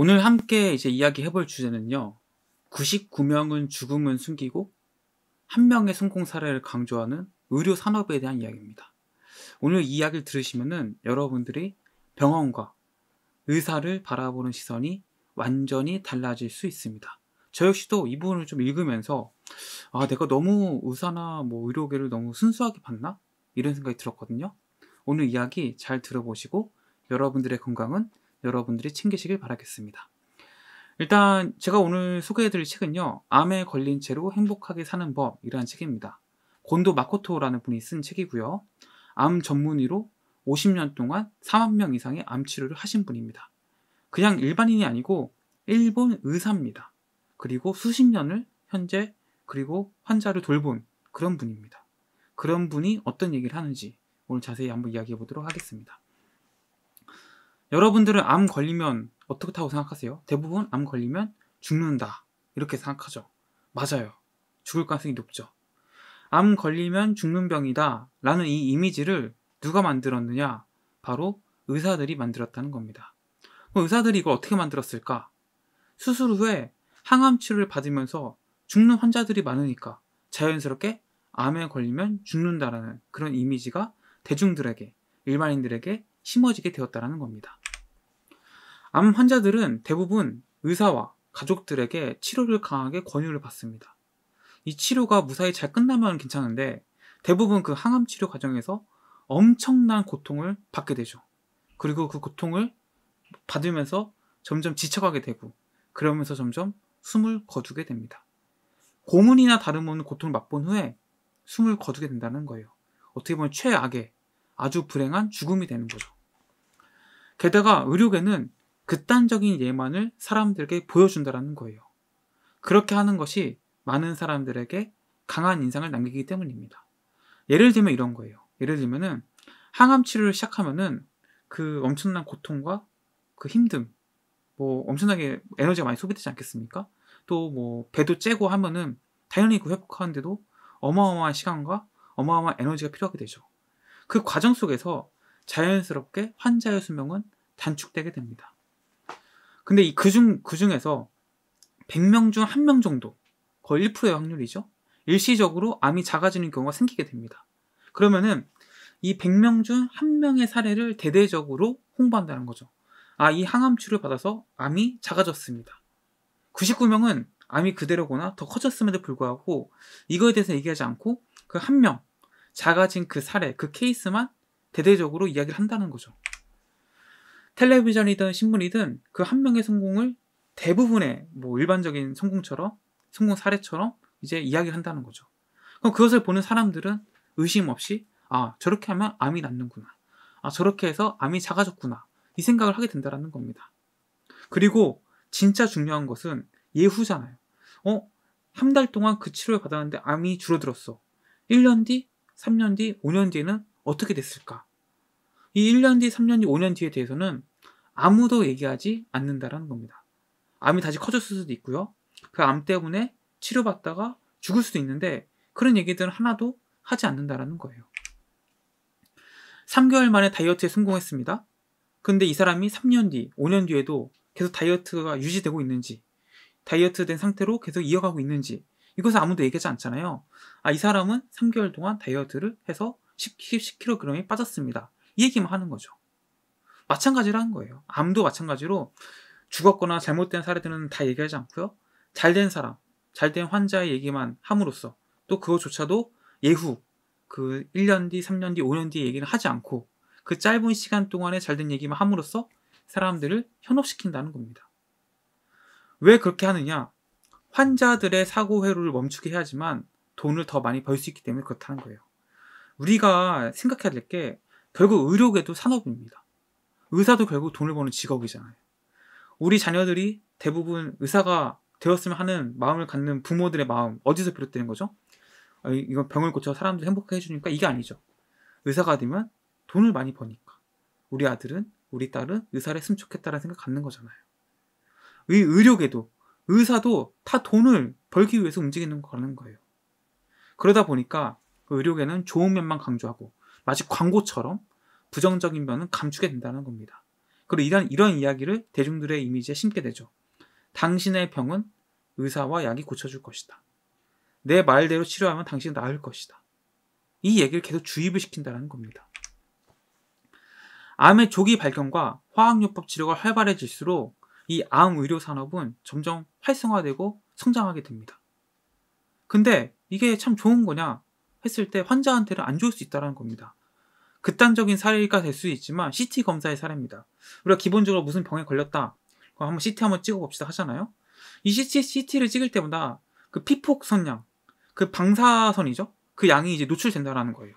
오늘 함께 이제 이야기해 볼 주제는요. 99명은 죽음은 숨기고 한 명의 성공 사례를 강조하는 의료 산업에 대한 이야기입니다. 오늘 이야기를 들으시면은 여러분들이 병원과 의사를 바라보는 시선이 완전히 달라질 수 있습니다. 저 역시도 이 부분을 좀 읽으면서 아, 내가 너무 의사나 뭐 의료계를 너무 순수하게 봤나? 이런 생각이 들었거든요. 오늘 이야기 잘 들어보시고 여러분들의 건강은 여러분들이 챙기시길 바라겠습니다. 일단 제가 오늘 소개해드릴 책은요. 암에 걸린 채로 행복하게 사는 법이라는 책입니다. 곤도 마코토라는 분이 쓴 책이고요. 암 전문의로 50년 동안 4만 명 이상의 암 치료를 하신 분입니다. 그냥 일반인이 아니고 일본 의사입니다. 그리고 수십 년을 현재 그리고 환자를 돌본 그런 분입니다. 그런 분이 어떤 얘기를 하는지 오늘 자세히 한번 이야기해 보도록 하겠습니다. 여러분들은 암 걸리면 어떻다고 생각하세요? 대부분 암 걸리면 죽는다 이렇게 생각하죠. 맞아요. 죽을 가능성이 높죠. 암 걸리면 죽는 병이다 라는 이 이미지를 누가 만들었느냐? 바로 의사들이 만들었다는 겁니다. 의사들이 이걸 어떻게 만들었을까? 수술 후에 항암 치료를 받으면서 죽는 환자들이 많으니까 자연스럽게 암에 걸리면 죽는다라는 그런 이미지가 대중들에게, 일반인들에게 심어지게 되었다는 겁니다. 암 환자들은 대부분 의사와 가족들에게 치료를 강하게 권유를 받습니다. 이 치료가 무사히 잘 끝나면 괜찮은데 대부분 그 항암 치료 과정에서 엄청난 고통을 받게 되죠. 그리고 그 고통을 받으면서 점점 지쳐가게 되고 그러면서 점점 숨을 거두게 됩니다. 고문이나 다름없는 고통을 맛본 후에 숨을 거두게 된다는 거예요. 어떻게 보면 최악의 아주 불행한 죽음이 되는 거죠. 게다가 의료계는 극단적인 예만을 사람들에게 보여준다라는 거예요. 그렇게 하는 것이 많은 사람들에게 강한 인상을 남기기 때문입니다. 예를 들면 이런 거예요. 예를 들면은 항암 치료를 시작하면은 그 엄청난 고통과 그 힘듦, 뭐 엄청나게 에너지가 많이 소비되지 않겠습니까? 또 뭐 배도 째고 하면은 당연히 그 회복하는데도 어마어마한 시간과 어마어마한 에너지가 필요하게 되죠. 그 과정 속에서 자연스럽게 환자의 수명은 단축되게 됩니다. 근데 그중 그중에서 100명 중 1명 정도 거의 1%의 확률이죠. 일시적으로 암이 작아지는 경우가 생기게 됩니다. 그러면은 이 100명 중 1명의 사례를 대대적으로 홍보한다는 거죠. 아, 이 항암 치료 를 받아서 암이 작아졌습니다. 99명은 암이 그대로거나 더 커졌음에도 불구하고 이거에 대해서 얘기하지 않고 그 한 명 작아진 그 사례, 그 케이스만 대대적으로 이야기를 한다는 거죠. 텔레비전이든 신문이든 그 한 명의 성공을 대부분의 뭐 일반적인 성공처럼 성공 사례처럼 이제 이야기를 한다는 거죠. 그럼 그것을 보는 사람들은 의심 없이 아 저렇게 하면 암이 낫는구나. 아 저렇게 해서 암이 작아졌구나. 이 생각을 하게 된다는 겁니다. 그리고 진짜 중요한 것은 예후잖아요. 어? 한 달 동안 그 치료를 받았는데 암이 줄어들었어. 1년 뒤, 3년 뒤, 5년 뒤에는 어떻게 됐을까? 이 1년 뒤, 3년 뒤, 5년 뒤에 대해서는 아무도 얘기하지 않는다라는 겁니다. 암이 다시 커졌을 수도 있고요. 그 암 때문에 치료받다가 죽을 수도 있는데 그런 얘기들은 하나도 하지 않는다라는 거예요. 3개월 만에 다이어트에 성공했습니다. 근데 이 사람이 3년 뒤, 5년 뒤에도 계속 다이어트가 유지되고 있는지, 다이어트 된 상태로 계속 이어가고 있는지, 이것을 아무도 얘기하지 않잖아요. 아, 이 사람은 3개월 동안 다이어트를 해서 10kg이 빠졌습니다. 이 얘기만 하는 거죠. 마찬가지라는 거예요. 암도 마찬가지로 죽었거나 잘못된 사례들은 다 얘기하지 않고요. 잘 된 사람, 잘된 환자의 얘기만 함으로써 또 그것조차도 예후 그 1년 뒤, 3년 뒤, 5년 뒤 얘기는 하지 않고 그 짧은 시간 동안에 잘 된 얘기만 함으로써 사람들을 현혹시킨다는 겁니다. 왜 그렇게 하느냐? 환자들의 사고 회로를 멈추게 해야지만 돈을 더 많이 벌 수 있기 때문에 그렇다는 거예요. 우리가 생각해야 될 게 결국 의료계도 산업입니다. 의사도 결국 돈을 버는 직업이잖아요. 우리 자녀들이 대부분 의사가 되었으면 하는 마음을 갖는 부모들의 마음 어디서 비롯되는 거죠? 아, 이건 병을 고쳐 사람들 행복하게 해주니까 이게 아니죠. 의사가 되면 돈을 많이 버니까 우리 아들은 우리 딸은 의사를 했으면 좋겠다라는 생각 갖는 거잖아요. 이 의료계도 의사도 다 돈을 벌기 위해서 움직이는 거라는 거예요. 그러다 보니까 그 의료계는 좋은 면만 강조하고 마치 광고처럼 부정적인 면은 감추게 된다는 겁니다. 그리고 이런, 이런 이야기를 대중들의 이미지에 심게 되죠. 당신의 병은 의사와 약이 고쳐줄 것이다. 내 말대로 치료하면 당신은 나을 것이다. 이 얘기를 계속 주입을 시킨다는 겁니다. 암의 조기 발견과 화학요법 치료가 활발해질수록 이 암 의료 산업은 점점 활성화되고 성장하게 됩니다. 근데 이게 참 좋은 거냐? 했을 때 환자한테는 안 좋을 수 있다는 겁니다. 극단적인 사례가 될 수 있지만 CT 검사의 사례입니다. 우리가 기본적으로 무슨 병에 걸렸다. 그럼 한번 CT 한번 찍어봅시다 하잖아요. 이 CT, CT를 찍을 때마다 그 피폭 선량, 그 방사선이죠. 그 양이 이제 노출된다라는 거예요.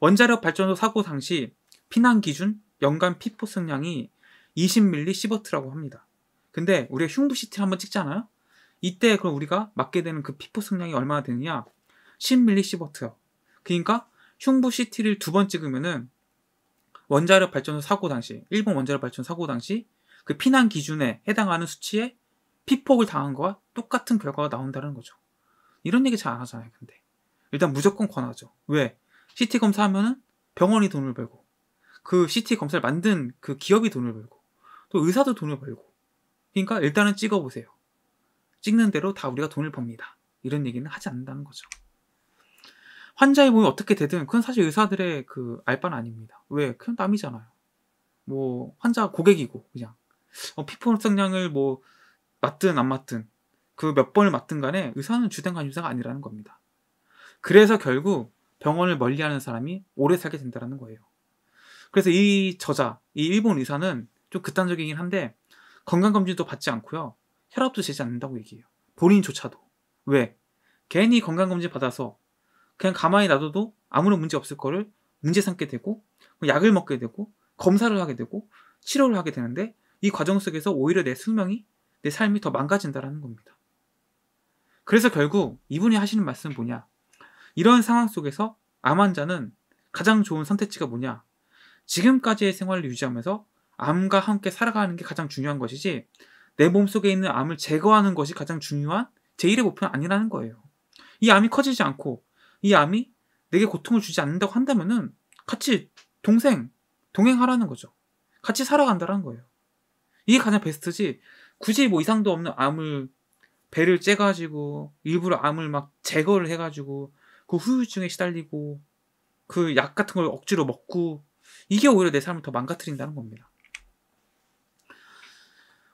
원자력 발전소 사고 당시 피난 기준 연간 피폭성량이 20ml 시버트라고 합니다. 근데 우리가 흉부 CT를 한번 찍잖아요. 이때 그럼 우리가 맞게 되는 그 피폭 성량이 얼마나 되느냐? 10밀리시버트요. 그러니까 흉부 CT를 두 번 찍으면은 원자력 발전 소 사고 당시, 일본 원자력 발전 소 사고 당시 그 피난 기준에 해당하는 수치에 피폭을 당한 거와 똑같은 결과가 나온다는 거죠. 이런 얘기 잘 안 하잖아요, 근데. 일단 무조건 권하죠. 왜? CT 검사하면은 병원이 돈을 벌고, 그 CT 검사를 만든 그 기업이 돈을 벌고, 또 의사도 돈을 벌고. 그러니까 일단은 찍어보세요. 찍는 대로 다 우리가 돈을 법니다. 이런 얘기는 하지 않는다는 거죠. 환자의 몸이 어떻게 되든 그건 사실 의사들의 그 알바는 아닙니다. 왜? 그냥 남이잖아요. 뭐 환자 고객이고 그냥 어, 피폭성량을뭐 맞든 안 맞든 그 몇 번을 맞든 간에 의사는 주된 관심사가 아니라는 겁니다. 그래서 결국 병원을 멀리하는 사람이 오래 살게 된다는 거예요. 그래서 이 저자, 이 일본 의사는 좀 극단적이긴 한데 건강검진도 받지 않고요. 혈압도 재지 않는다고 얘기해요. 본인조차도. 왜? 괜히 건강검진 받아서 그냥 가만히 놔둬도 아무런 문제 없을 거를 문제 삼게 되고 뭐 약을 먹게 되고 검사를 하게 되고 치료를 하게 되는데 이 과정 속에서 오히려 내 수명이 내 삶이 더 망가진다라는 겁니다. 그래서 결국 이분이 하시는 말씀은 뭐냐? 이런 상황 속에서 암 환자는 가장 좋은 선택지가 뭐냐? 지금까지의 생활을 유지하면서 암과 함께 살아가는 게 가장 중요한 것이지 내 몸속에 있는 암을 제거하는 것이 가장 중요한 제1의 목표는 아니라는 거예요. 이 암이 커지지 않고 이 암이 내게 고통을 주지 않는다고 한다면은 같이 동생, 동행하라는 거죠. 같이 살아간다라는 거예요. 이게 가장 베스트지. 굳이 뭐 이상도 없는 암을 배를 째가지고 일부러 암을 막 제거를 해가지고 그 후유증에 시달리고 그 약 같은 걸 억지로 먹고 이게 오히려 내 삶을 더 망가뜨린다는 겁니다.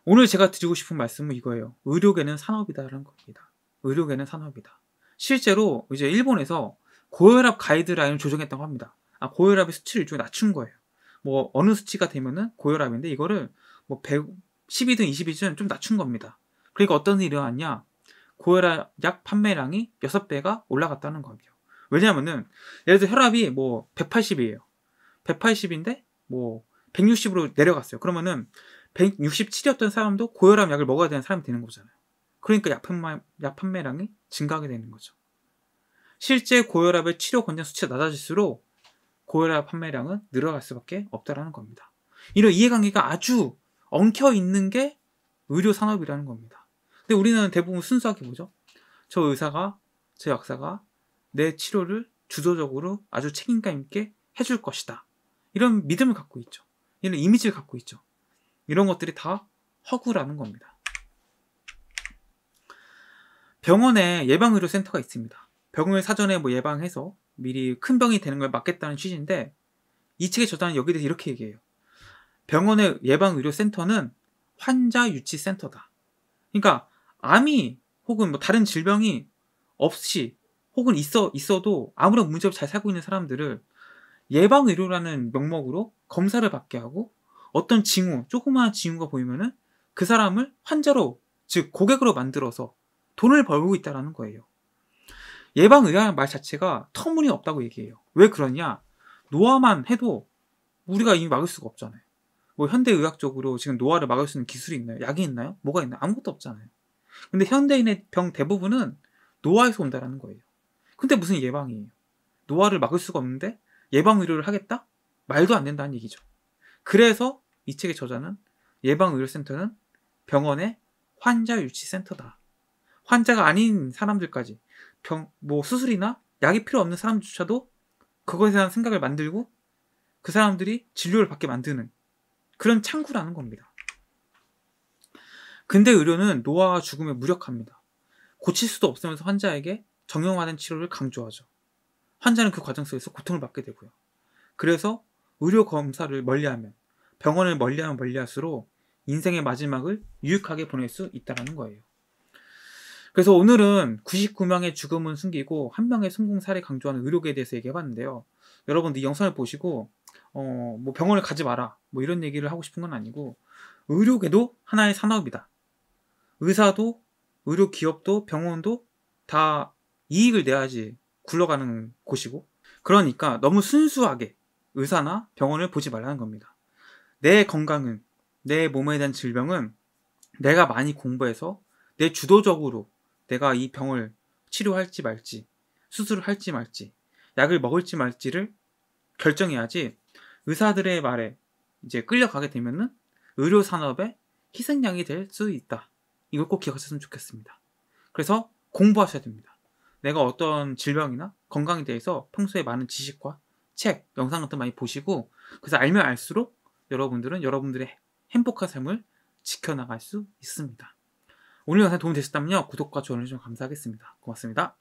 오늘 제가 드리고 싶은 말씀은 이거예요. 의료계는 산업이다라는 겁니다. 의료계는 산업이다. 실제로 이제 일본에서 고혈압 가이드라인을 조정했다고 합니다. 아, 고혈압의 수치를 좀 낮춘 거예요. 뭐 어느 수치가 되면은 고혈압인데 이거를 뭐 100, 12든 22든 좀 낮춘 겁니다. 그러니까 어떤 일이 일어났냐? 고혈압 약 판매량이 6배가 올라갔다는 거예요. 왜냐면은 예를 들어 혈압이 뭐 180이에요. 180인데 뭐 160으로 내려갔어요. 그러면은 167이었던 사람도 고혈압 약을 먹어야 되는 사람이 되는 거잖아요. 그러니까 약, 판매, 약 판매량이 증가하게 되는 거죠. 실제 고혈압의 치료 권장 수치가 낮아질수록 고혈압 판매량은 늘어갈 수밖에 없다라는 겁니다. 이런 이해관계가 아주 엉켜 있는 게 의료 산업이라는 겁니다. 근데 우리는 대부분 순수하게 뭐죠? 저 의사가, 저 약사가 내 치료를 주도적으로 아주 책임감 있게 해줄 것이다. 이런 믿음을 갖고 있죠. 이런 이미지를 갖고 있죠. 이런 것들이 다 허구라는 겁니다. 병원에 예방의료센터가 있습니다. 병을 사전에 뭐 예방해서 미리 큰 병이 되는 걸 막겠다는 취지인데 이 책의 저자는 여기에 대해서 이렇게 얘기해요. 병원의 예방의료센터는 환자 유치 센터다. 그러니까 암이 혹은 뭐 다른 질병이 없이 혹은 있어 있어도 아무런 문제 없이 잘 살고 있는 사람들을 예방 의료라는 명목으로 검사를 받게 하고 어떤 징후, 조그마한 징후가 보이면은 그 사람을 환자로 즉 고객으로 만들어서 돈을 벌고 있다라는 거예요. 예방 의학말 자체가 터무니없다고 얘기해요. 왜 그러냐? 노화만 해도 우리가 이미 막을 수가 없잖아요. 뭐 현대 의학적으로 지금 노화를 막을 수 있는 기술이 있나요? 약이 있나요? 뭐가 있나요? 아무것도 없잖아요. 근데 현대인의 병 대부분은 노화에서 온다라는 거예요. 근데 무슨 예방이에요? 노화를 막을 수가 없는데 예방 의료를 하겠다? 말도 안 된다는 얘기죠. 그래서 이 책의 저자는 예방 의료센터는 병원의 환자 유치 센터다. 환자가 아닌 사람들까지 병, 뭐 수술이나 약이 필요 없는 사람조차도 그것에 대한 생각을 만들고 그 사람들이 진료를 받게 만드는 그런 창구라는 겁니다. 근데 의료는 노화와 죽음에 무력합니다. 고칠 수도 없으면서 환자에게 정형화된 치료를 강조하죠. 환자는 그 과정 속에서 고통을 받게 되고요. 그래서 의료 검사를 멀리하면 병원을 멀리하면 멀리할수록 인생의 마지막을 유익하게 보낼 수 있다는 거예요. 그래서 오늘은 99명의 죽음은 숨기고 한 명의 성공 사례 강조하는 의료계에 대해서 얘기해봤는데요. 여러분들 이 영상을 보시고 어, 뭐 병원을 가지 마라 뭐 이런 얘기를 하고 싶은 건 아니고 의료계도 하나의 산업이다. 의사도 의료 기업도 병원도 다 이익을 내야지 굴러가는 곳이고 그러니까 너무 순수하게 의사나 병원을 보지 말라는 겁니다. 내 건강은 내 몸에 대한 질병은 내가 많이 공부해서 내 주도적으로 내가 이 병을 치료할지 말지, 수술을 할지 말지, 약을 먹을지 말지를 결정해야지 의사들의 말에 이제 끌려가게 되면은 의료 산업의 희생양이 될 수 있다. 이걸 꼭 기억하셨으면 좋겠습니다. 그래서 공부하셔야 됩니다. 내가 어떤 질병이나 건강에 대해서 평소에 많은 지식과 책, 영상 같은 많이 보시고 그래서 알면 알수록 여러분들은 여러분들의 행복한 삶을 지켜나갈 수 있습니다. 오늘 영상 도움이 되셨다면요. 구독과 좋아요 좀 감사하겠습니다. 고맙습니다.